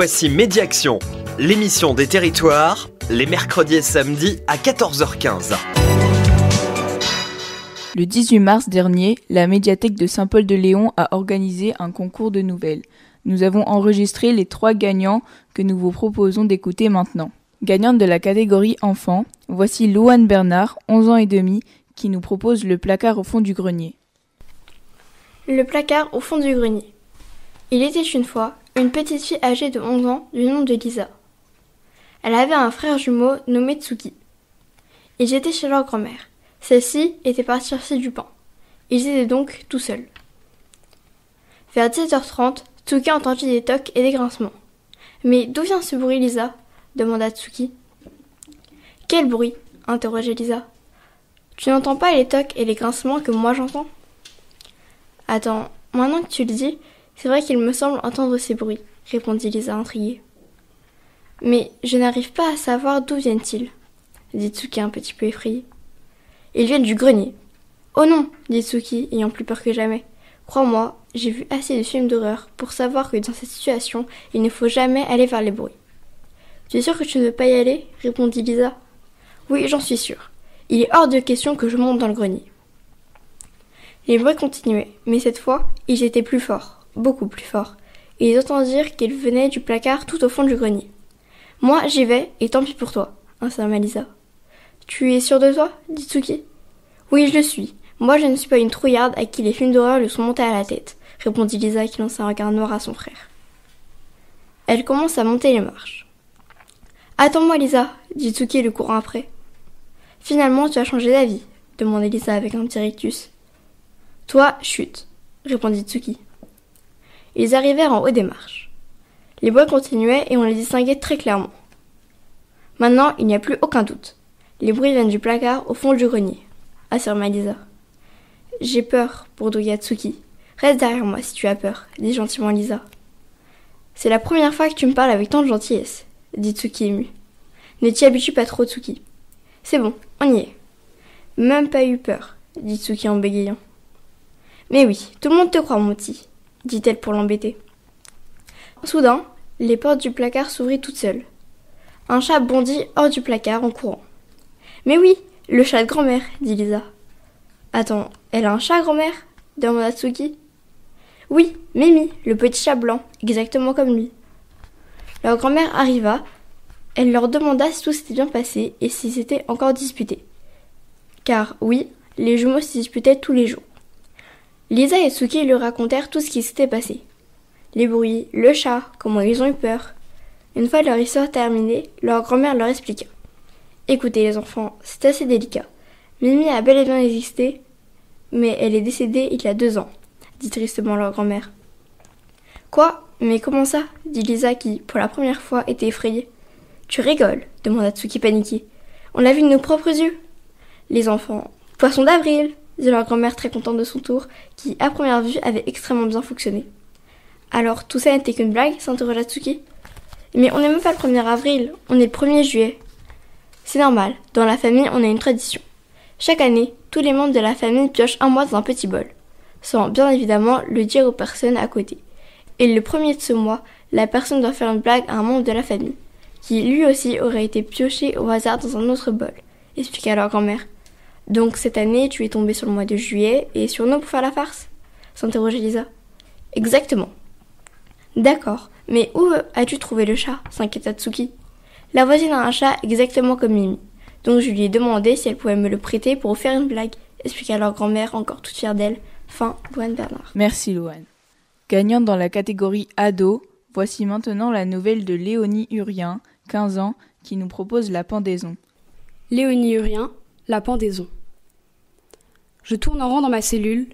Voici Médiaction, l'émission des territoires, les mercredis et samedis à 14h15. Le 18 mars dernier, la médiathèque de Saint-Paul-de-Léon a organisé un concours de nouvelles. Nous avons enregistré les trois gagnants que nous vous proposons d'écouter maintenant. Gagnante de la catégorie enfants, voici Louane Bernard, 11 ans et demi, qui nous propose le placard au fond du grenier. Le placard au fond du grenier. Il était une fois une petite fille âgée de 11 ans du nom de Lisa. Elle avait un frère jumeau nommé Tsuki. Ils étaient chez leur grand-mère. Celle-ci était partie chercher du pain. Ils étaient donc tout seuls. Vers 10 h 30 Tsuki entendit des tocs et des grincements. Mais d'où vient ce bruit, Lisa demanda Tsuki. Quel bruit interrogeait Lisa. Tu n'entends pas les tocs et les grincements que moi j'entends Attends, maintenant que tu le dis, c'est vrai qu'il me semble entendre ces bruits, répondit Lisa intriguée. Mais je n'arrive pas à savoir d'où viennent-ils, dit Tsuki un petit peu effrayé. Ils viennent du grenier. Oh non, dit Tsuki, ayant plus peur que jamais. Crois-moi, j'ai vu assez de films d'horreur pour savoir que dans cette situation, il ne faut jamais aller vers les bruits. Tu es sûr que tu ne veux pas y aller répondit Lisa. Oui, j'en suis sûre. Il est hors de question que je monte dans le grenier. Les bruits continuaient, mais cette fois, ils étaient plus forts beaucoup plus fort, et ils entendirent qu'il venait du placard tout au fond du grenier. Moi, j'y vais, et tant pis pour toi, insinua Lisa. Tu es sûre de toi dit Tsuki. Oui, je le suis. Moi, je ne suis pas une trouillarde à qui les films d'horreur lui sont montés à la tête, répondit Lisa qui lança un regard noir à son frère. Elle commence à monter les marches. Attends-moi, Lisa, dit Tsuki le courant après. Finalement, tu as changé d'avis, demanda Lisa avec un petit rictus. Toi, chute, répondit Tsuki. Ils arrivèrent en haut des marches. Les bois continuaient et on les distinguait très clairement. Maintenant, il n'y a plus aucun doute. Les bruits viennent du placard au fond du grenier, affirma Lisa. J'ai peur, pour Tsuki. Reste derrière moi si tu as peur, dit gentiment Lisa. C'est la première fois que tu me parles avec tant de gentillesse, dit Tsuki ému. Ne t'y habitue pas trop, Tsuki. C'est bon, on y est. Même pas eu peur, dit Tsuki en bégayant. Mais oui, tout le monde te croit, mon petit, dit-elle pour l'embêter. Soudain, les portes du placard s'ouvrirent toutes seules. Un chat bondit hors du placard en courant. Mais oui, le chat de grand-mère, dit Lisa. Attends, elle a un chat, grand-mère demanda Tsuki. Oui, Mimi, le petit chat blanc, exactement comme lui. Leur grand-mère arriva, elle leur demanda si tout s'était bien passé et s'ils étaient encore disputés. Car oui, les jumeaux se disputaient tous les jours. Lisa et Tsuki lui racontèrent tout ce qui s'était passé. Les bruits, le chat, comment ils ont eu peur. Une fois leur histoire terminée, leur grand-mère leur expliqua. Écoutez les enfants, c'est assez délicat. Mimi a bel et bien existé, mais elle est décédée il y a deux ans, dit tristement leur grand-mère. Quoi Mais comment ça dit Lisa qui, pour la première fois, était effrayée. Tu rigoles demanda Tsuki paniqué. « On l'a vu de nos propres yeux. Les enfants. Poisson d'avril dit leur grand-mère très contente de son tour, qui, à première vue, avait extrêmement bien fonctionné. Alors, tout ça n'était qu'une blague s'interrogea Tsuki. Mais on n'est même pas le 1er avril, on est le 1er juillet. C'est normal, dans la famille, on a une tradition. Chaque année, tous les membres de la famille piochent un mois dans un petit bol, sans bien évidemment le dire aux personnes à côté. Et le premier de ce mois, la personne doit faire une blague à un membre de la famille, qui lui aussi aurait été pioché au hasard dans un autre bol, expliqua leur grand-mère. Donc cette année, tu es tombé sur le mois de juillet et sur nous pour faire la farce s'interrogeait Lisa. Exactement. D'accord, mais où euh, as-tu trouvé le chat s'inquiète Tsuki. La voisine a un chat exactement comme Mimi. Donc je lui ai demandé si elle pouvait me le prêter pour faire une blague, expliqua leur grand-mère encore toute fière d'elle. Fin, Luan Bernard. Merci Louane. Gagnant dans la catégorie ado, voici maintenant la nouvelle de Léonie Urien, 15 ans, qui nous propose La pendaison. Léonie Urien, La pendaison. Je tourne en rond dans ma cellule,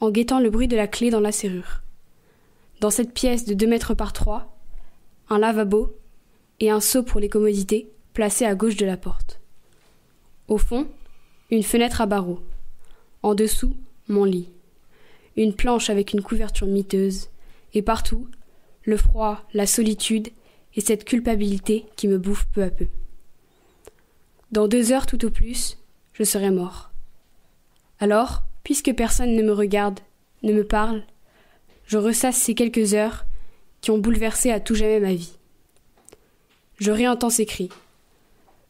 en guettant le bruit de la clé dans la serrure. Dans cette pièce de deux mètres par trois, un lavabo et un seau pour les commodités placés à gauche de la porte. Au fond, une fenêtre à barreaux. En dessous, mon lit. Une planche avec une couverture miteuse. Et partout, le froid, la solitude et cette culpabilité qui me bouffe peu à peu. Dans deux heures tout au plus, je serai mort. Alors, puisque personne ne me regarde, ne me parle, je ressasse ces quelques heures qui ont bouleversé à tout jamais ma vie. Je réentends ses cris.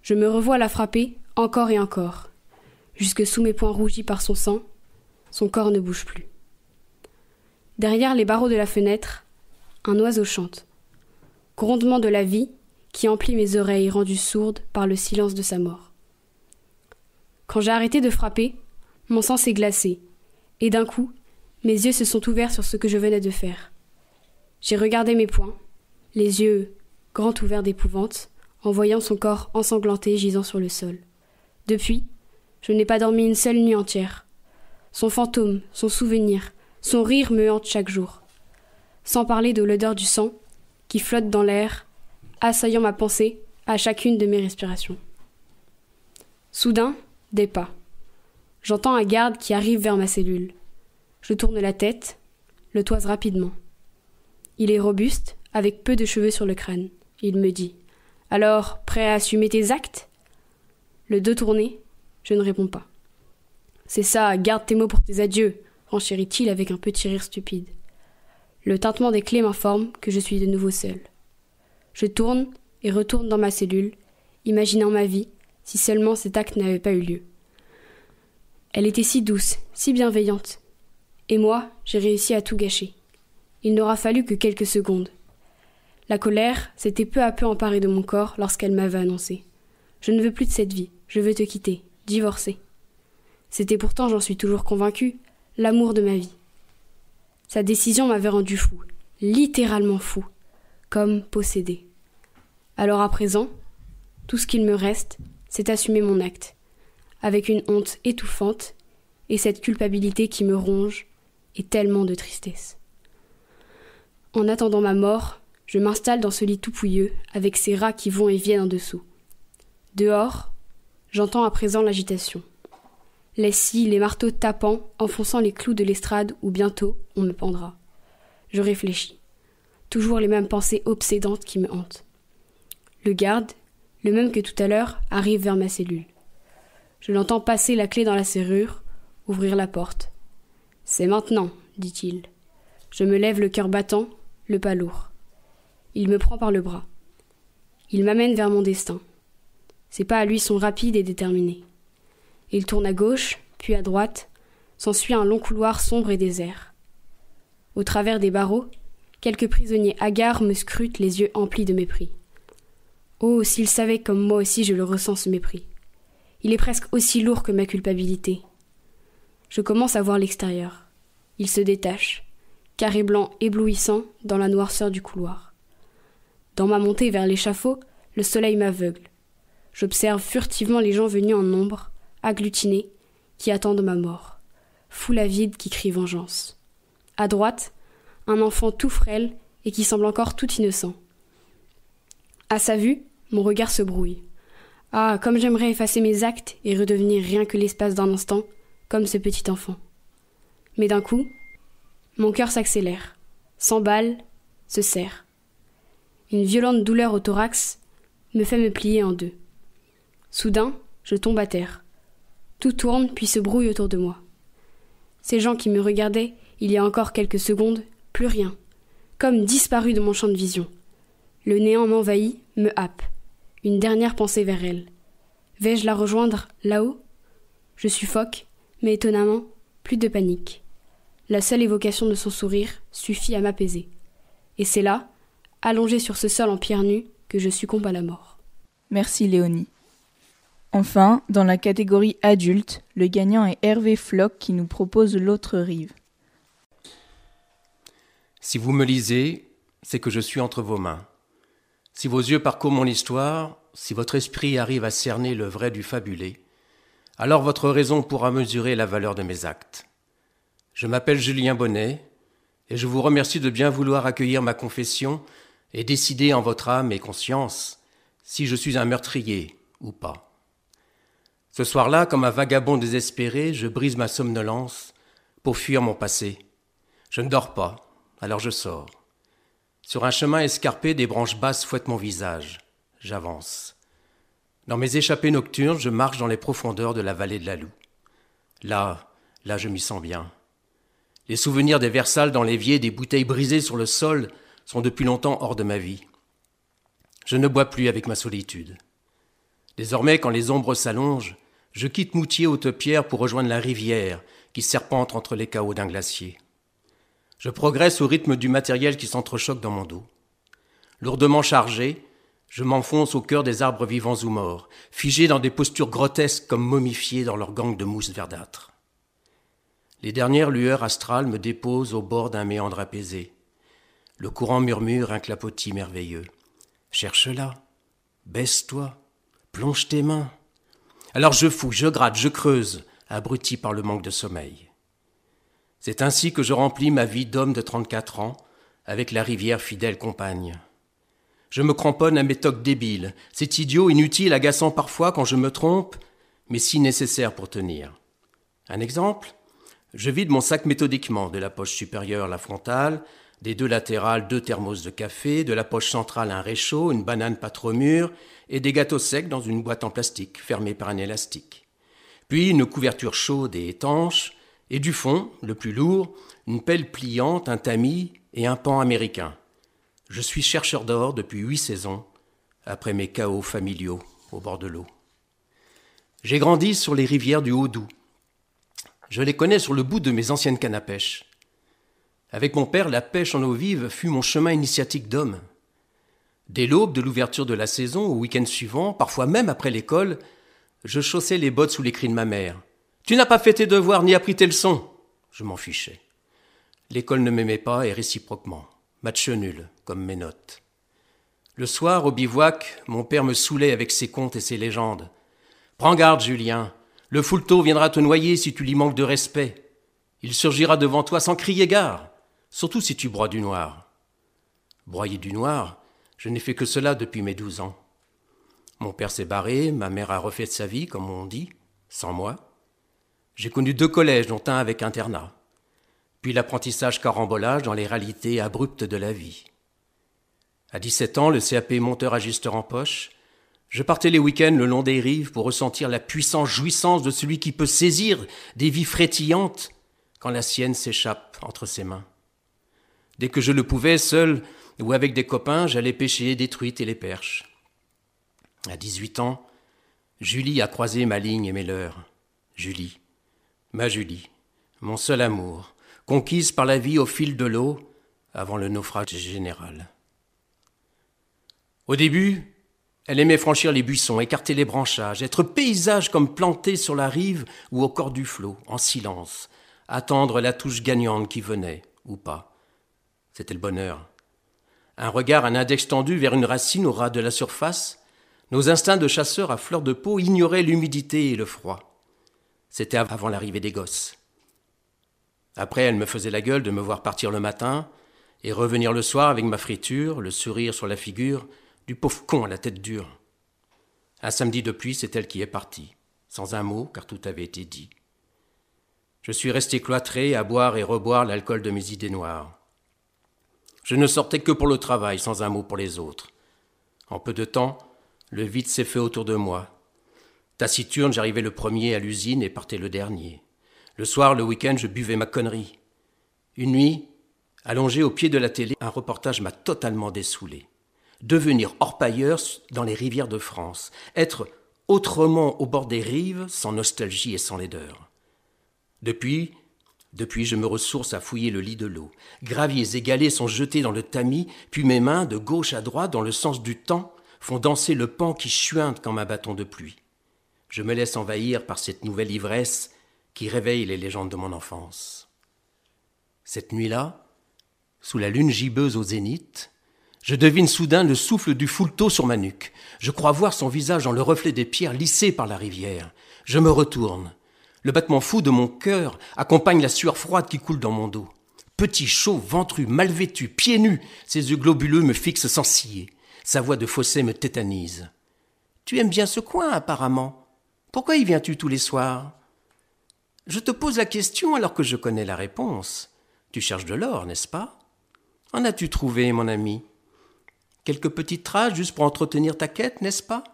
Je me revois la frapper encore et encore, jusque sous mes poings rougis par son sang, son corps ne bouge plus. Derrière les barreaux de la fenêtre, un oiseau chante. Grondement de la vie qui emplit mes oreilles rendues sourdes par le silence de sa mort. Quand j'ai arrêté de frapper, mon sang s'est glacé, et d'un coup, mes yeux se sont ouverts sur ce que je venais de faire. J'ai regardé mes poings, les yeux grands ouverts d'épouvante, en voyant son corps ensanglanté gisant sur le sol. Depuis, je n'ai pas dormi une seule nuit entière. Son fantôme, son souvenir, son rire me hante chaque jour. Sans parler de l'odeur du sang qui flotte dans l'air, assaillant ma pensée à chacune de mes respirations. Soudain, des pas. J'entends un garde qui arrive vers ma cellule. Je tourne la tête, le toise rapidement. Il est robuste, avec peu de cheveux sur le crâne. Il me dit Alors, prêt à assumer tes actes Le dos tourné, je ne réponds pas. C'est ça, garde tes mots pour tes adieux, renchérit-il avec un petit rire stupide. Le tintement des clés m'informe que je suis de nouveau seul. Je tourne et retourne dans ma cellule, imaginant ma vie si seulement cet acte n'avait pas eu lieu. Elle était si douce, si bienveillante. Et moi, j'ai réussi à tout gâcher. Il n'aura fallu que quelques secondes. La colère s'était peu à peu emparée de mon corps lorsqu'elle m'avait annoncé. Je ne veux plus de cette vie, je veux te quitter, divorcer. C'était pourtant, j'en suis toujours convaincu, l'amour de ma vie. Sa décision m'avait rendu fou, littéralement fou, comme possédé. Alors à présent, tout ce qu'il me reste, c'est assumer mon acte avec une honte étouffante et cette culpabilité qui me ronge et tellement de tristesse. En attendant ma mort, je m'installe dans ce lit tout pouilleux, avec ces rats qui vont et viennent en dessous. Dehors, j'entends à présent l'agitation. Les scies, les marteaux tapant, enfonçant les clous de l'estrade où bientôt on me pendra. Je réfléchis. Toujours les mêmes pensées obsédantes qui me hantent. Le garde, le même que tout à l'heure, arrive vers ma cellule. Je l'entends passer la clé dans la serrure, ouvrir la porte. C'est maintenant, dit-il. Je me lève le cœur battant, le pas lourd. Il me prend par le bras. Il m'amène vers mon destin. Ses pas à lui sont rapides et déterminés. Il tourne à gauche, puis à droite, s'ensuit un long couloir sombre et désert. Au travers des barreaux, quelques prisonniers hagards me scrutent les yeux emplis de mépris. Oh, s'il savait comme moi aussi je le ressens ce mépris. Il est presque aussi lourd que ma culpabilité. Je commence à voir l'extérieur. Il se détache, carré blanc éblouissant dans la noirceur du couloir. Dans ma montée vers l'échafaud, le soleil m'aveugle. J'observe furtivement les gens venus en nombre, agglutinés, qui attendent ma mort. Foule avide qui crie vengeance. À droite, un enfant tout frêle et qui semble encore tout innocent. À sa vue, mon regard se brouille. Ah, comme j'aimerais effacer mes actes et redevenir rien que l'espace d'un instant, comme ce petit enfant. Mais d'un coup, mon cœur s'accélère, s'emballe, se serre. Une violente douleur au thorax me fait me plier en deux. Soudain, je tombe à terre. Tout tourne puis se brouille autour de moi. Ces gens qui me regardaient il y a encore quelques secondes, plus rien, comme disparus de mon champ de vision. Le néant m'envahit, me happe. Une dernière pensée vers elle. Vais-je la rejoindre là-haut Je suffoque, mais étonnamment, plus de panique. La seule évocation de son sourire suffit à m'apaiser. Et c'est là, allongé sur ce sol en pierre nue, que je succombe à la mort. Merci Léonie. Enfin, dans la catégorie adulte, le gagnant est Hervé Floch qui nous propose l'autre rive. Si vous me lisez, c'est que je suis entre vos mains. Si vos yeux parcourent mon histoire, si votre esprit arrive à cerner le vrai du fabulé, alors votre raison pourra mesurer la valeur de mes actes. Je m'appelle Julien Bonnet, et je vous remercie de bien vouloir accueillir ma confession et décider en votre âme et conscience si je suis un meurtrier ou pas. Ce soir-là, comme un vagabond désespéré, je brise ma somnolence pour fuir mon passé. Je ne dors pas, alors je sors. Sur un chemin escarpé, des branches basses fouettent mon visage j'avance. Dans mes échappées nocturnes, je marche dans les profondeurs de la vallée de la Loue. Là, là, je m'y sens bien. Les souvenirs des Versailles dans l'évier, des bouteilles brisées sur le sol, sont depuis longtemps hors de ma vie. Je ne bois plus avec ma solitude. Désormais, quand les ombres s'allongent, je quitte Moutier haute pierre pour rejoindre la rivière qui serpente entre les chaos d'un glacier. Je progresse au rythme du matériel qui s'entrechoque dans mon dos. Lourdement chargé, je m'enfonce au cœur des arbres vivants ou morts, figés dans des postures grotesques comme momifiés dans leur gangue de mousse verdâtre. Les dernières lueurs astrales me déposent au bord d'un méandre apaisé. Le courant murmure un clapotis merveilleux. Cherche-la, baisse-toi, plonge tes mains. Alors je fous, je gratte, je creuse, abruti par le manque de sommeil. C'est ainsi que je remplis ma vie d'homme de trente-quatre ans, avec la rivière fidèle compagne. Je me cramponne à mes tocs débiles. C'est idiot, inutile, agaçant parfois quand je me trompe, mais si nécessaire pour tenir. Un exemple Je vide mon sac méthodiquement de la poche supérieure, la frontale, des deux latérales, deux thermos de café, de la poche centrale, un réchaud, une banane pas trop mûre, et des gâteaux secs dans une boîte en plastique fermée par un élastique. Puis une couverture chaude et étanche, et du fond, le plus lourd, une pelle pliante, un tamis et un pan américain. Je suis chercheur d'or depuis huit saisons, après mes chaos familiaux au bord de l'eau. J'ai grandi sur les rivières du Haut-Doubs. Je les connais sur le bout de mes anciennes cannes à pêche. Avec mon père, la pêche en eau vive fut mon chemin initiatique d'homme. Dès l'aube de l'ouverture de la saison, au week-end suivant, parfois même après l'école, je chaussais les bottes sous les cris de ma mère. Tu n'as pas fait tes devoirs ni appris tes leçons. Je m'en fichais. L'école ne m'aimait pas et réciproquement. Match nul, comme mes notes. Le soir, au bivouac, mon père me saoulait avec ses contes et ses légendes. Prends garde, Julien. Le foulteau viendra te noyer si tu lui manques de respect. Il surgira devant toi sans crier gare, surtout si tu broies du noir. Broyer du noir, je n'ai fait que cela depuis mes douze ans. Mon père s'est barré, ma mère a refait sa vie, comme on dit, sans moi. J'ai connu deux collèges, dont un avec internat l'apprentissage carambolage dans les réalités abruptes de la vie. À 17 ans, le CAP monteur-ajusteur en poche, je partais les week-ends le long des rives pour ressentir la puissante jouissance de celui qui peut saisir des vies frétillantes quand la sienne s'échappe entre ses mains. Dès que je le pouvais, seul ou avec des copains, j'allais pêcher des truites et les perches. À 18 ans, Julie a croisé ma ligne et mes leurs. Julie, ma Julie, mon seul amour, conquise par la vie au fil de l'eau avant le naufrage général. Au début, elle aimait franchir les buissons, écarter les branchages, être paysage comme planté sur la rive ou au corps du flot, en silence, attendre la touche gagnante qui venait, ou pas. C'était le bonheur. Un regard, un index tendu vers une racine au ras de la surface, nos instincts de chasseurs à fleur de peau ignoraient l'humidité et le froid. C'était avant l'arrivée des gosses. Après, elle me faisait la gueule de me voir partir le matin et revenir le soir avec ma friture, le sourire sur la figure, du pauvre con à la tête dure. Un samedi de pluie, c'est elle qui est partie, sans un mot, car tout avait été dit. Je suis resté cloîtré à boire et reboire l'alcool de mes idées noires. Je ne sortais que pour le travail, sans un mot pour les autres. En peu de temps, le vide s'est fait autour de moi. Taciturne, j'arrivais le premier à l'usine et partais le dernier. Le soir, le week-end, je buvais ma connerie. Une nuit, allongé au pied de la télé, un reportage m'a totalement dessoulé. Devenir orpailleur dans les rivières de France, être autrement au bord des rives, sans nostalgie et sans laideur. Depuis, depuis, je me ressource à fouiller le lit de l'eau. Graviers galets sont jetés dans le tamis, puis mes mains, de gauche à droite, dans le sens du temps, font danser le pan qui chuinte comme un bâton de pluie. Je me laisse envahir par cette nouvelle ivresse qui réveille les légendes de mon enfance. Cette nuit-là, sous la lune gibbeuse au zénith, je devine soudain le souffle du foulteau sur ma nuque. Je crois voir son visage dans le reflet des pierres lissées par la rivière. Je me retourne. Le battement fou de mon cœur accompagne la sueur froide qui coule dans mon dos. Petit chaud, ventru, mal vêtu, pieds nus, ses yeux globuleux me fixent sans ciller. Sa voix de fossé me tétanise. Tu aimes bien ce coin, apparemment. Pourquoi y viens-tu tous les soirs je te pose la question alors que je connais la réponse. Tu cherches de l'or, n'est-ce pas En as-tu trouvé, mon ami Quelques petites traces juste pour entretenir ta quête, n'est-ce pas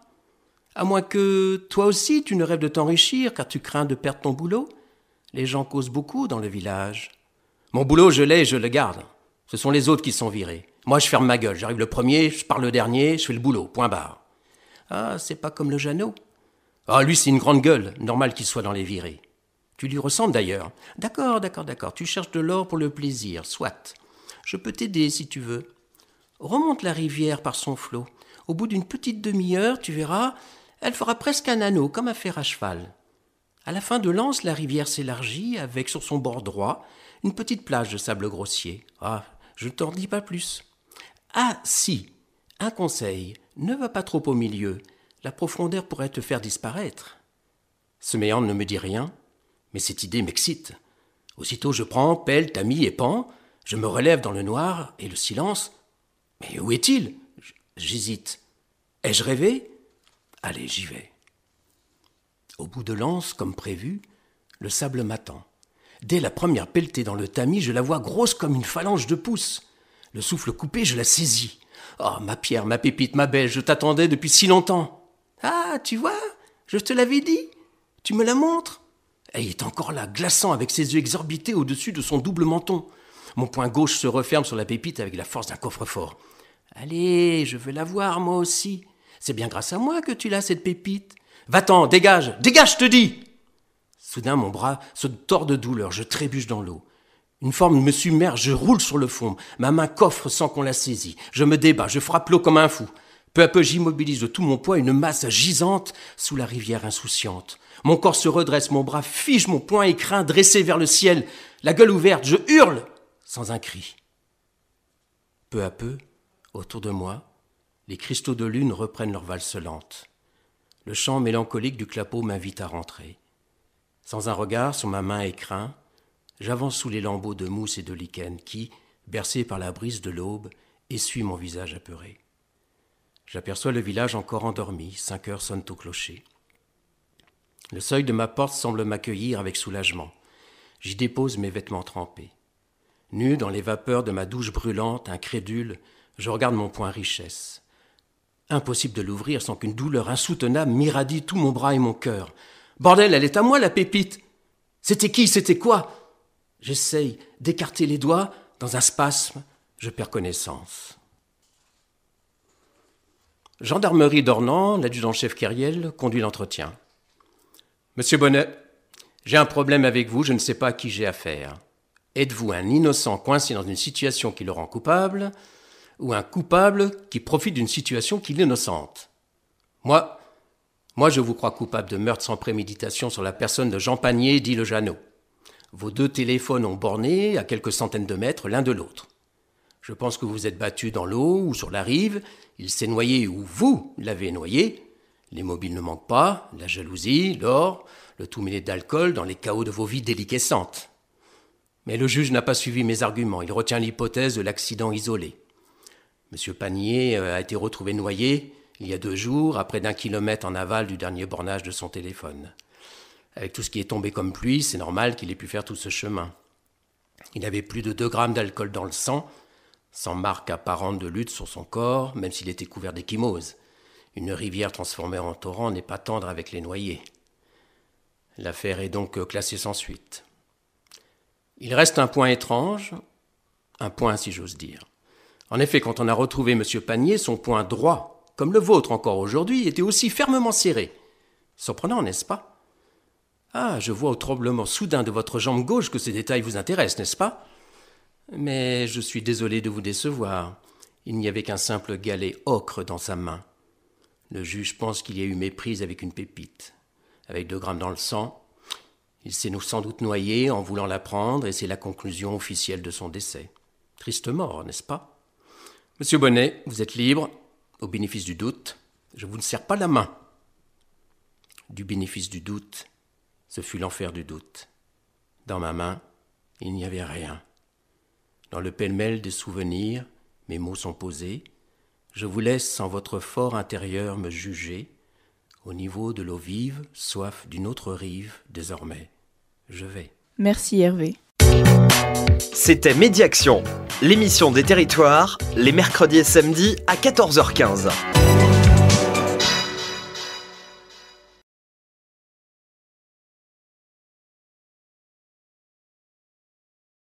À moins que toi aussi tu ne rêves de t'enrichir car tu crains de perdre ton boulot Les gens causent beaucoup dans le village. Mon boulot, je l'ai et je le garde. Ce sont les autres qui sont virés. Moi, je ferme ma gueule. J'arrive le premier, je pars le dernier, je fais le boulot, point barre. Ah, c'est pas comme le Jeannot. Ah, lui, c'est une grande gueule. Normal qu'il soit dans les virés. Tu lui ressembles d'ailleurs. D'accord, d'accord, d'accord. Tu cherches de l'or pour le plaisir, soit. Je peux t'aider si tu veux. Remonte la rivière par son flot. Au bout d'une petite demi-heure, tu verras, elle fera presque un anneau, comme un fer à cheval. À la fin de l'anse, la rivière s'élargit avec sur son bord droit une petite plage de sable grossier. Ah, je ne t'en dis pas plus. Ah, si Un conseil, ne va pas trop au milieu. La profondeur pourrait te faire disparaître. Ce méandre ne me dit rien, mais cette idée m'excite. Aussitôt je prends pelle, tamis et pan, je me relève dans le noir et le silence. Mais où est-il J'hésite. Ai-je rêvé Allez, j'y vais. Au bout de l'anse, comme prévu, le sable m'attend. Dès la première pelletée dans le tamis, je la vois grosse comme une phalange de pouce. Le souffle coupé, je la saisis. Oh, ma pierre, ma pépite, ma belle, je t'attendais depuis si longtemps. Ah, tu vois, je te l'avais dit. Tu me la montres. Et il est encore là, glaçant, avec ses yeux exorbités au-dessus de son double menton. Mon poing gauche se referme sur la pépite avec la force d'un coffre-fort. Allez, je veux la voir, moi aussi. C'est bien grâce à moi que tu l'as, cette pépite. Va-t'en, dégage, dégage, je te dis Soudain, mon bras se tord de douleur, je trébuche dans l'eau. Une forme me submerge, je roule sur le fond. Ma main coffre sans qu'on la saisisse. Je me débat, je frappe l'eau comme un fou. Peu à peu, j'immobilise de tout mon poids une masse gisante sous la rivière insouciante. Mon corps se redresse, mon bras fige, mon poing écrin dressé vers le ciel, la gueule ouverte, je hurle sans un cri. Peu à peu, autour de moi, les cristaux de lune reprennent leur valse lente. Le chant mélancolique du clapot m'invite à rentrer. Sans un regard sur ma main écrin, j'avance sous les lambeaux de mousse et de lichen qui, bercés par la brise de l'aube, essuient mon visage apeuré. J'aperçois le village encore endormi, cinq heures sonnent au clocher. Le seuil de ma porte semble m'accueillir avec soulagement. J'y dépose mes vêtements trempés. Nu dans les vapeurs de ma douche brûlante, incrédule, je regarde mon point richesse. Impossible de l'ouvrir sans qu'une douleur insoutenable m'irradie tout mon bras et mon cœur. Bordel, elle est à moi la pépite. C'était qui, c'était quoi J'essaye d'écarter les doigts, dans un spasme, je perds connaissance. Gendarmerie d'Ornan, l'adjudant-chef Kerriel, conduit l'entretien. Monsieur Bonnet, j'ai un problème avec vous, je ne sais pas à qui j'ai affaire. Êtes-vous un innocent coincé dans une situation qui le rend coupable, ou un coupable qui profite d'une situation qui l'innocente Moi, moi je vous crois coupable de meurtre sans préméditation sur la personne de Jean Panier, dit le Jeannot. Vos deux téléphones ont borné à quelques centaines de mètres l'un de l'autre. Je pense que vous êtes battu dans l'eau ou sur la rive, il s'est noyé ou vous l'avez noyé, les mobiles ne manquent pas, la jalousie, l'or, le tout mêlé d'alcool dans les chaos de vos vies déliquescentes. Mais le juge n'a pas suivi mes arguments, il retient l'hypothèse de l'accident isolé. Monsieur Panier euh, a été retrouvé noyé il y a deux jours, après d'un kilomètre en aval du dernier bornage de son téléphone. Avec tout ce qui est tombé comme pluie, c'est normal qu'il ait pu faire tout ce chemin. Il avait plus de 2 grammes d'alcool dans le sang, sans marque apparente de lutte sur son corps, même s'il était couvert d'échymose. Une rivière transformée en torrent n'est pas tendre avec les noyés. L'affaire est donc classée sans suite. Il reste un point étrange, un point si j'ose dire. En effet, quand on a retrouvé M. Panier, son point droit, comme le vôtre encore aujourd'hui, était aussi fermement serré. Surprenant, n'est-ce pas Ah, je vois au tremblement soudain de votre jambe gauche que ces détails vous intéressent, n'est-ce pas Mais je suis désolé de vous décevoir. Il n'y avait qu'un simple galet ocre dans sa main. Le juge pense qu'il y a eu méprise avec une pépite. Avec deux grammes dans le sang, il s'est sans doute noyé en voulant la prendre et c'est la conclusion officielle de son décès. Triste mort, n'est-ce pas Monsieur Bonnet, vous êtes libre, au bénéfice du doute. Je vous ne serre pas la main. Du bénéfice du doute, ce fut l'enfer du doute. Dans ma main, il n'y avait rien. Dans le pêle-mêle des souvenirs, mes mots sont posés, je vous laisse sans votre fort intérieur me juger, au niveau de l'eau vive, soif d'une autre rive, désormais, je vais. Merci Hervé. C'était Médiaction, l'émission des territoires, les mercredis et samedis à 14h15.